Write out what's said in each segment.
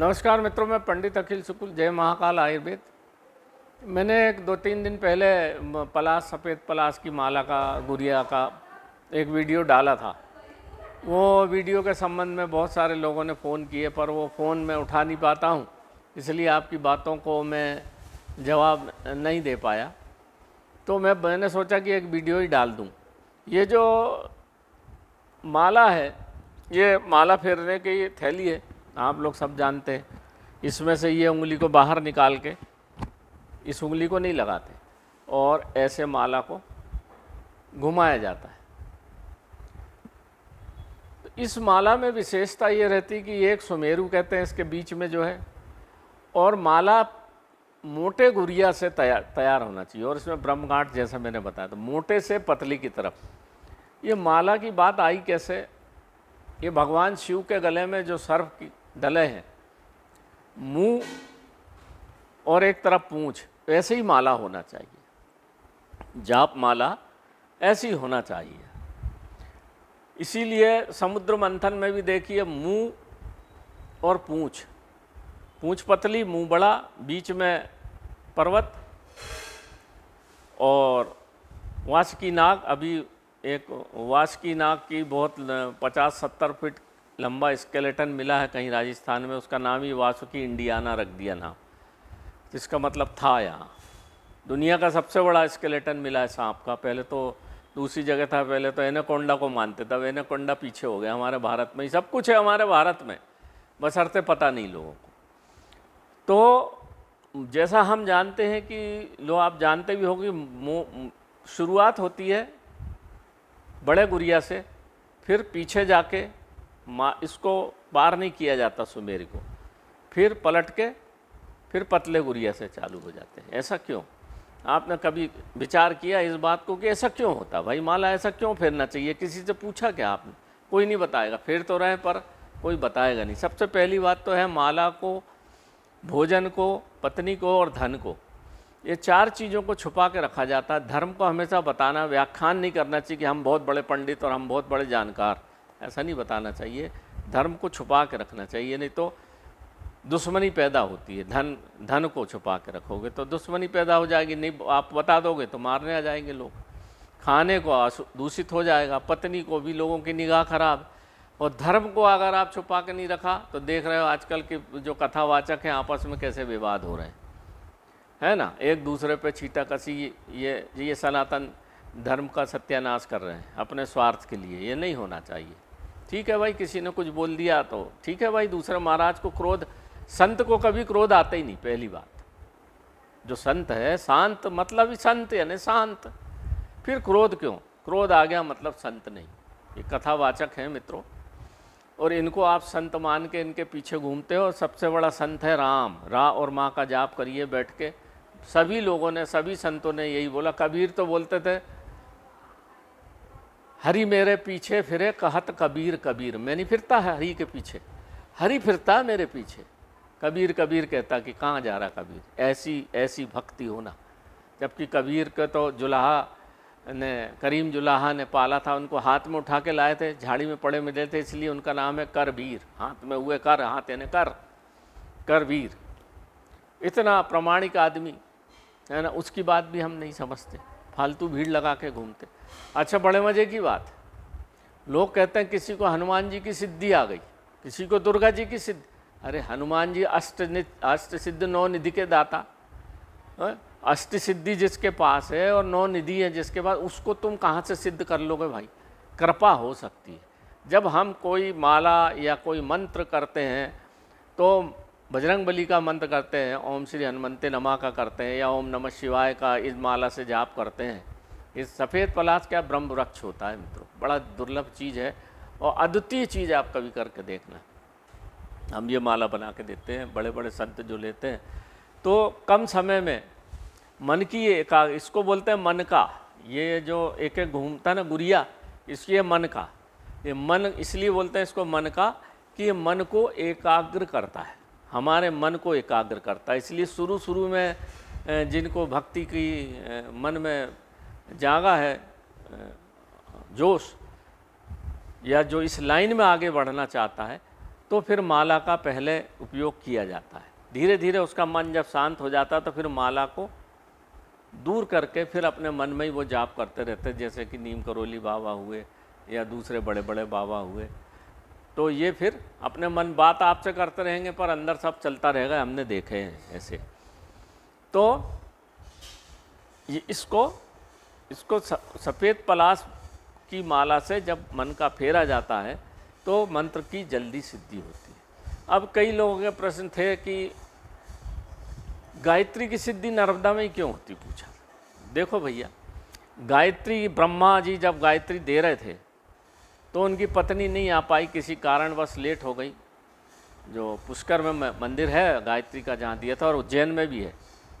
नमस्कार मित्रों मैं पंडित अखिल शुक्ल जय महाकाल आयुर्वेद मैंने एक दो तीन दिन पहले पलास सफ़ेद पलास की माला का गुड़िया का एक वीडियो डाला था वो वीडियो के संबंध में बहुत सारे लोगों ने फ़ोन किए पर वो फ़ोन मैं उठा नहीं पाता हूँ इसलिए आपकी बातों को मैं जवाब नहीं दे पाया तो मैं मैंने सोचा कि एक वीडियो ही डाल दूँ ये जो माला है ये माला फेरने की थैली है आप लोग सब जानते हैं इसमें से ये उंगली को बाहर निकाल के इस उंगली को नहीं लगाते और ऐसे माला को घुमाया जाता है तो इस माला में विशेषता ये रहती कि एक सुमेरु कहते हैं इसके बीच में जो है और माला मोटे गुरिया से तैयार तैयार होना चाहिए और इसमें ब्रह्मघाट जैसा मैंने बताया तो मोटे से पतली की तरफ ये माला की बात आई कैसे ये भगवान शिव के गले में जो सर्फ की डले हैं मुंह और एक तरफ पूंछ ऐसे ही माला होना चाहिए जाप माला ऐसी होना चाहिए इसीलिए समुद्र मंथन में भी देखिए मुंह और पूंछ पूंछ पतली मुंह बड़ा बीच में पर्वत और वास की नाग अभी एक वास की नाग की बहुत पचास सत्तर फीट लंबा स्केलेटन मिला है कहीं राजस्थान में उसका नाम ही वासुकी इंडियाना रख दिया नाम जिसका मतलब था यहाँ दुनिया का सबसे बड़ा स्केलेटन मिला है सांप का पहले तो दूसरी जगह था पहले तो एनाकोंडा को मानते थे अब एनाकोंडा पीछे हो गया हमारे भारत में ही सब कुछ है हमारे भारत में बस अर्थे पता नहीं लोगों को तो जैसा हम जानते हैं कि लो आप जानते भी होगी शुरुआत होती है बड़े गुड़िया से फिर पीछे जाके माँ इसको पार नहीं किया जाता सुमेर को फिर पलट के फिर पतले गुरिया से चालू हो जाते हैं ऐसा क्यों आपने कभी विचार किया इस बात को कि ऐसा क्यों होता भाई माला ऐसा क्यों फेरना चाहिए किसी से पूछा क्या आपने कोई नहीं बताएगा फिर तो रहे पर कोई बताएगा नहीं सबसे पहली बात तो है माला को भोजन को पत्नी को और धन को ये चार चीज़ों को छुपा के रखा जाता है धर्म को हमेशा बताना व्याख्यान नहीं करना चाहिए कि हम बहुत बड़े पंडित और हम बहुत बड़े जानकार ऐसा नहीं बताना चाहिए धर्म को छुपा के रखना चाहिए नहीं तो दुश्मनी पैदा होती है धन धन को छुपा के रखोगे तो दुश्मनी पैदा हो जाएगी नहीं आप बता दोगे तो मारने आ जाएंगे लोग खाने को दूषित हो जाएगा पत्नी को भी लोगों की निगाह खराब और धर्म को अगर आप छुपा के नहीं रखा तो देख रहे हो आजकल के जो कथावाचक हैं आपस में कैसे विवाद हो रहे हैं है ना एक दूसरे पे छीटा कसी ये ये सनातन धर्म का सत्यानाश कर रहे हैं अपने स्वार्थ के लिए ये नहीं होना चाहिए ठीक है भाई किसी ने कुछ बोल दिया तो ठीक है भाई दूसरा महाराज को क्रोध संत को कभी क्रोध आता ही नहीं पहली बात जो संत है शांत मतलब ही संत यानी शांत फिर क्रोध क्यों क्रोध आ गया मतलब संत नहीं ये कथावाचक हैं मित्रों और इनको आप संत मान के इनके पीछे घूमते हो और सबसे बड़ा संत है राम रा और माँ का जाप करिए बैठ के सभी लोगों ने सभी संतों ने यही बोला कबीर तो बोलते थे हरी मेरे पीछे फिरे कहत कबीर कबीर मैं नहीं फिरता है हरी के पीछे हरी फिरता मेरे पीछे कबीर कबीर कहता कि कहाँ जा रहा कबीर ऐसी ऐसी भक्ति होना जबकि कबीर के तो जुलाहा ने करीम जुलाहा ने पाला था उनको हाथ में उठा के लाए थे झाड़ी में पड़े मिले थे इसलिए उनका नाम है करबीर हाथ में हुए कर हाथ यानी कर करबीर इतना प्रमाणिक आदमी है ना उसकी बात भी हम नहीं समझते फालतू भीड़ लगा के घूमते अच्छा बड़े मज़े की बात लोग कहते हैं किसी को हनुमान जी की सिद्धि आ गई किसी को दुर्गा जी की सिद्धि अरे हनुमान जी अष्ट अष्ट सिद्ध नौ निधि के दाता हाँ? अष्ट सिद्धि जिसके पास है और नौ निधि है जिसके पास उसको तुम कहाँ से सिद्ध कर लोगे भाई कृपा हो सकती है जब हम कोई माला या कोई मंत्र करते हैं तो बजरंग बली का मंत्र करते हैं ओम श्री हनुमंते नमा का करते हैं या ओम नमः शिवाय का इस माला से जाप करते हैं इस सफ़ेद पलाश क्या ब्रह्म वृक्ष होता है मित्रों बड़ा दुर्लभ चीज़ है और अद्वितीय चीज़ आप कभी करके देखना हम ये माला बना के देते हैं बड़े बड़े संत जो लेते हैं तो कम समय में मन की ये एका इसको बोलते हैं मन का ये जो एक एक घूमता ना गुड़िया इसलिए मन का ये मन इसलिए बोलते हैं इसको मन का कि ये मन को एकाग्र करता है हमारे मन को एकाग्र करता है इसलिए शुरू शुरू में जिनको भक्ति की मन में जागा है जोश या जो इस लाइन में आगे बढ़ना चाहता है तो फिर माला का पहले उपयोग किया जाता है धीरे धीरे उसका मन जब शांत हो जाता है तो फिर माला को दूर करके फिर अपने मन में ही वो जाप करते रहते जैसे कि नीम करोली बाबा हुए या दूसरे बड़े बड़े बाबा हुए तो ये फिर अपने मन बात आपसे करते रहेंगे पर अंदर सब चलता रहेगा हमने देखे हैं ऐसे तो ये इसको इसको सफ़ेद पलाश की माला से जब मन का फेरा जाता है तो मंत्र की जल्दी सिद्धि होती है अब कई लोगों के प्रश्न थे कि गायत्री की सिद्धि नर्मदा में ही क्यों होती पूछा देखो भैया गायत्री ब्रह्मा जी जब गायत्री दे रहे थे तो उनकी पत्नी नहीं आ पाई किसी कारणवश लेट हो गई जो पुष्कर में मंदिर है गायत्री का जहाँ दिया था और उज्जैन में भी है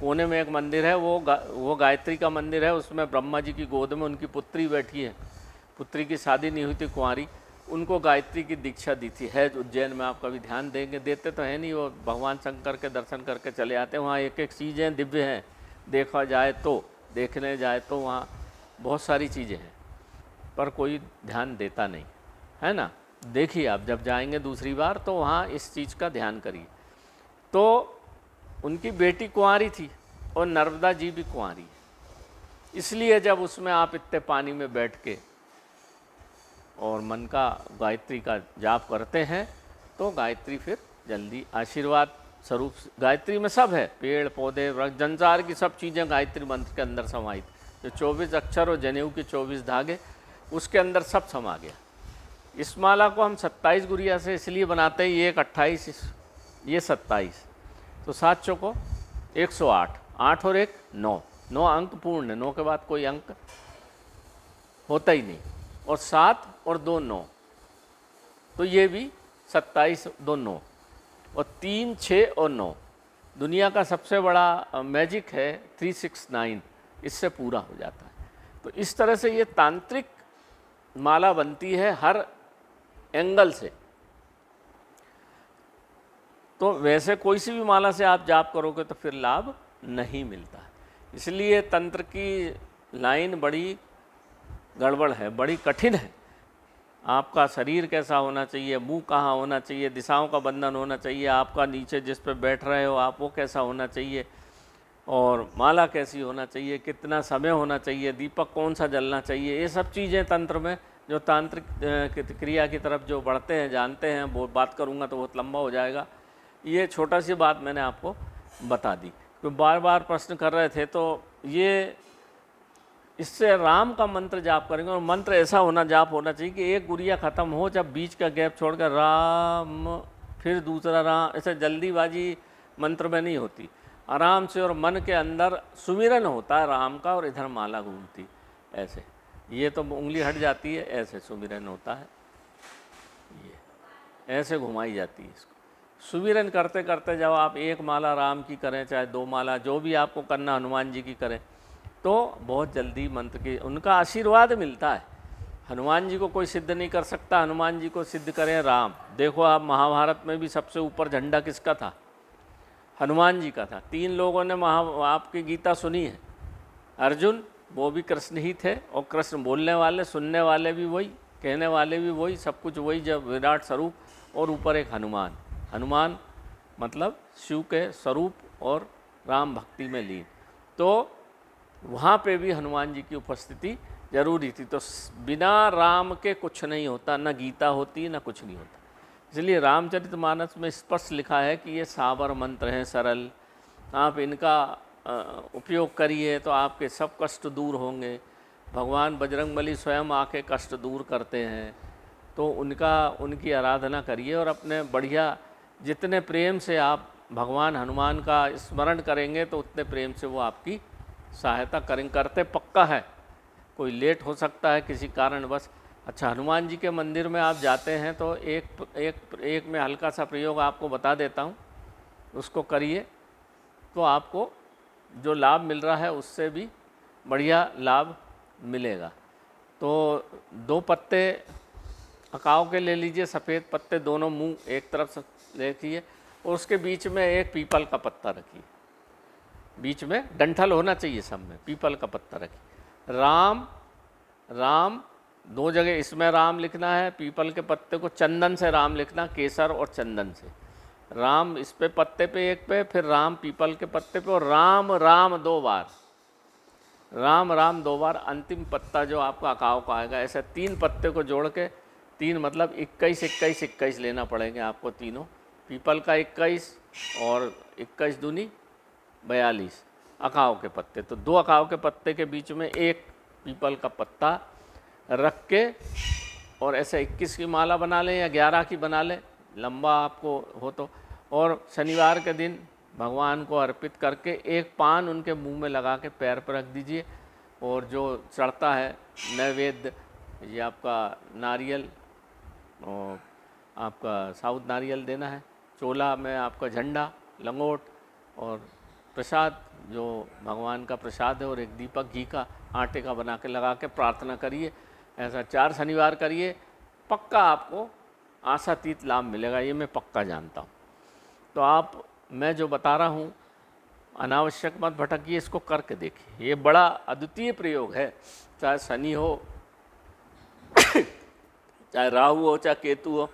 कोने में एक मंदिर है वो गा, वो गायत्री का मंदिर है उसमें ब्रह्मा जी की गोद में उनकी पुत्री बैठी है पुत्री की शादी नहीं हुई थी कुंवारी उनको गायत्री की दीक्षा दी थी है उज्जैन में आप कभी ध्यान देंगे देते तो है नहीं वो भगवान शंकर के दर्शन करके चले आते हैं वहाँ एक एक चीज़ें दिव्य हैं देखा जाए तो देखने जाए तो वहाँ बहुत सारी चीज़ें हैं पर कोई ध्यान देता नहीं है ना देखिए आप जब जाएंगे दूसरी बार तो वहाँ इस चीज़ का ध्यान करिए तो उनकी बेटी कुंवारी थी और नर्मदा जी भी कुंवारी है इसलिए जब उसमें आप इतने पानी में बैठ के और मन का गायत्री का जाप करते हैं तो गायत्री फिर जल्दी आशीर्वाद स्वरूप गायत्री में सब है पेड़ पौधे वृक्ष जंजार की सब चीज़ें गायत्री मंत्र के अंदर समाहित जो 24 अक्षर और जनेऊ के 24 धागे उसके अंदर सब समा गया इस माला को हम 27 गुड़िया से इसलिए बनाते हैं ये एक अट्ठाईस ये 27 तो सात चौको 108 आठ और एक नौ नौ अंक पूर्ण है नौ के बाद कोई अंक होता ही नहीं और सात और दो नौ तो ये भी सत्ताईस दो नौ और तीन छः और नौ दुनिया का सबसे बड़ा मैजिक है थ्री सिक्स नाइन इससे पूरा हो जाता है तो इस तरह से ये तांत्रिक माला बनती है हर एंगल से तो वैसे कोई सी भी माला से आप जाप करोगे तो फिर लाभ नहीं मिलता इसलिए तंत्र की लाइन बड़ी गड़बड़ है बड़ी कठिन है आपका शरीर कैसा होना चाहिए मुंह कहाँ होना चाहिए दिशाओं का बंधन होना चाहिए आपका नीचे जिस पर बैठ रहे हो आप वो कैसा होना चाहिए और माला कैसी होना चाहिए कितना समय होना चाहिए दीपक कौन सा जलना चाहिए ये सब चीज़ें तंत्र में जो तांत्रिक क्रिया की तरफ जो बढ़ते हैं जानते हैं वो बात करूँगा तो बहुत लंबा हो जाएगा ये छोटा सी बात मैंने आपको बता दी क्योंकि बार बार प्रश्न कर रहे थे तो ये इससे राम का मंत्र जाप करेंगे और मंत्र ऐसा होना जाप होना चाहिए कि एक गुड़िया ख़त्म हो जब बीच का गैप छोड़कर राम फिर दूसरा राम ऐसे जल्दीबाजी मंत्र में नहीं होती आराम से और मन के अंदर सुमिरन होता है राम का और इधर माला घूमती ऐसे ये तो उंगली हट जाती है ऐसे सुमिरन होता है ये ऐसे घुमाई जाती है इसको सुमिरन करते करते जब आप एक माला राम की करें चाहे दो माला जो भी आपको करना हनुमान जी की करें तो बहुत जल्दी मंत्र की उनका आशीर्वाद मिलता है हनुमान जी को कोई सिद्ध नहीं कर सकता हनुमान जी को सिद्ध करें राम देखो आप महाभारत में भी सबसे ऊपर झंडा किसका था हनुमान जी का था तीन लोगों ने महा आपकी गीता सुनी है अर्जुन वो भी कृष्ण ही थे और कृष्ण बोलने वाले सुनने वाले भी वही कहने वाले भी वही सब कुछ वही जब विराट स्वरूप और ऊपर एक हनुमान हनुमान मतलब शिव के स्वरूप और राम भक्ति में लीन तो वहाँ पे भी हनुमान जी की उपस्थिति जरूरी थी तो बिना राम के कुछ नहीं होता न गीता होती न कुछ नहीं होता इसलिए मानस में स्पष्ट लिखा है कि ये सावर मंत्र हैं सरल आप इनका उपयोग करिए तो आपके सब कष्ट दूर होंगे भगवान बजरंगबली स्वयं आके कष्ट दूर करते हैं तो उनका उनकी आराधना करिए और अपने बढ़िया जितने प्रेम से आप भगवान हनुमान का स्मरण करेंगे तो उतने प्रेम से वो आपकी सहायता करें करते पक्का है कोई लेट हो सकता है किसी कारणवश अच्छा हनुमान जी के मंदिर में आप जाते हैं तो एक एक एक में हल्का सा प्रयोग आपको बता देता हूँ उसको करिए तो आपको जो लाभ मिल रहा है उससे भी बढ़िया लाभ मिलेगा तो दो पत्ते अकाव के ले लीजिए सफ़ेद पत्ते दोनों मुंह एक तरफ से देखिए और उसके बीच में एक पीपल का पत्ता रखिए बीच में डंठल होना चाहिए सब में पीपल का पत्ता रखिए राम राम दो जगह इसमें राम लिखना है पीपल के पत्ते को चंदन से राम लिखना केसर और चंदन से राम इस पे पत्ते पे एक पे फिर राम पीपल के पत्ते पे और राम राम दो बार राम राम दो बार अंतिम पत्ता जो आपका अकाव का आएगा ऐसे तीन पत्ते को जोड़ के तीन मतलब इक्कीस इक्कीस इक्कीस लेना पड़ेंगे आपको तीनों पीपल का इक्कीस और इक्कीस दूनी बयालीस अकाव के पत्ते तो दो अकाव के पत्ते के बीच में एक पीपल का पत्ता रख के और ऐसे 21 की माला बना लें या 11 की बना लें लंबा आपको हो तो और शनिवार के दिन भगवान को अर्पित करके एक पान उनके मुंह में लगा के पैर पर रख दीजिए और जो चढ़ता है नैवेद्य ये आपका नारियल और आपका साउथ नारियल देना है चोला में आपका झंडा लंगोट और प्रसाद जो भगवान का प्रसाद है और एक दीपक घी का आटे का बना के लगा के प्रार्थना करिए ऐसा चार शनिवार करिए पक्का आपको आशातीत लाभ मिलेगा ये मैं पक्का जानता हूँ तो आप मैं जो बता रहा हूँ अनावश्यक मत भटकिए इसको करके देखिए ये बड़ा अद्वितीय प्रयोग है चाहे शनि हो चाहे राहु हो चाहे केतु हो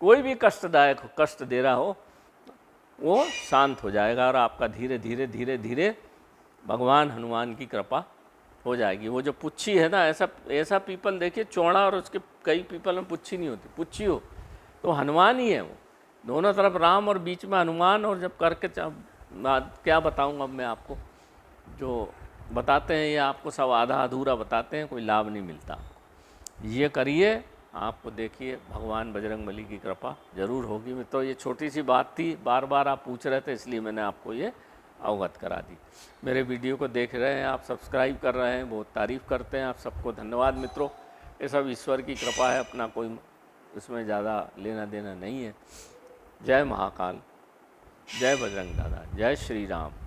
कोई भी कष्टदायक हो कष्ट दे रहा हो वो शांत हो जाएगा और आपका धीरे धीरे धीरे धीरे भगवान हनुमान की कृपा हो जाएगी वो जो पुच्छी है ना ऐसा ऐसा पीपल देखिए चौड़ा और उसके कई पीपल में पुच्छी नहीं होती पुच्छी हो तो हनुमान ही है वो दोनों तरफ राम और बीच में हनुमान और जब करके क्या बताऊँगा मैं आपको जो बताते हैं ये आपको सब आधा अधूरा बताते हैं कोई लाभ नहीं मिलता ये करिए आपको देखिए भगवान बजरंग बली की कृपा जरूर होगी तो ये छोटी सी बात थी बार बार आप पूछ रहे थे इसलिए मैंने आपको ये अवगत करा दी मेरे वीडियो को देख रहे हैं आप सब्सक्राइब कर रहे हैं बहुत तारीफ़ करते हैं आप सबको धन्यवाद मित्रों ये सब ईश्वर की कृपा है अपना कोई उसमें ज़्यादा लेना देना नहीं है जय महाकाल जय बजरंग दादा जय श्री राम